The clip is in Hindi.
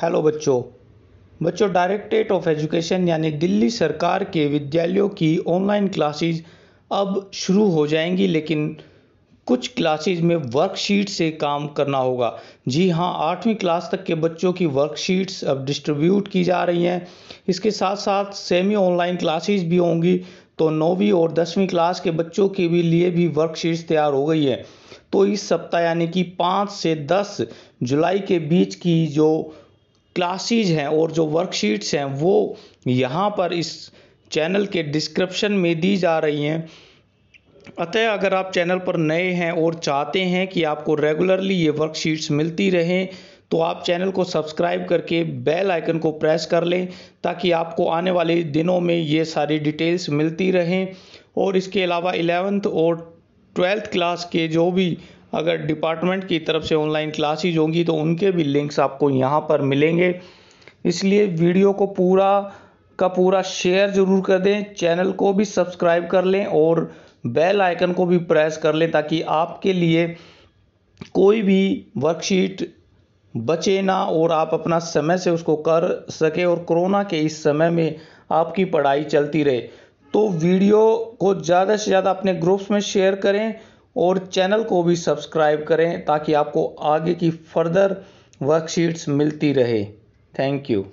हेलो बच्चों बच्चों डायरेक्टरेट ऑफ एजुकेशन यानी दिल्ली सरकार के विद्यालयों की ऑनलाइन क्लासेस अब शुरू हो जाएंगी लेकिन कुछ क्लासेज में वर्कशीट से काम करना होगा जी हाँ आठवीं क्लास तक के बच्चों की वर्कशीट्स अब डिस्ट्रीब्यूट की जा रही हैं इसके साथ साथ सेमी ऑनलाइन क्लासेज भी होंगी तो नौवीं और दसवीं क्लास के बच्चों के भी लिए भी वर्कशीट्स तैयार हो गई है तो इस सप्ताह यानी कि पाँच से दस जुलाई के बीच की जो क्लासेज हैं और जो वर्कशीट्स हैं वो यहाँ पर इस चैनल के डिस्क्रिप्शन में दी जा रही हैं अतः अगर आप चैनल पर नए हैं और चाहते हैं कि आपको रेगुलरली ये वर्कशीट्स मिलती रहें तो आप चैनल को सब्सक्राइब करके बेल आइकन को प्रेस कर लें ताकि आपको आने वाले दिनों में ये सारी डिटेल्स मिलती रहें और इसके अलावा एलेवेंथ और ट्वेल्थ क्लास के जो भी अगर डिपार्टमेंट की तरफ से ऑनलाइन क्लासेज होंगी तो उनके भी लिंक्स आपको यहाँ पर मिलेंगे इसलिए वीडियो को पूरा का पूरा शेयर ज़रूर कर दें चैनल को भी सब्सक्राइब कर लें और बेल आइकन को भी प्रेस कर लें ताकि आपके लिए कोई भी वर्कशीट बचे ना और आप अपना समय से उसको कर सके और कोरोना के इस समय में आपकी पढ़ाई चलती रहे तो वीडियो को ज़्यादा से ज़्यादा अपने ग्रुप्स में शेयर करें और चैनल को भी सब्सक्राइब करें ताकि आपको आगे की फर्दर वर्कशीट्स मिलती रहे थैंक यू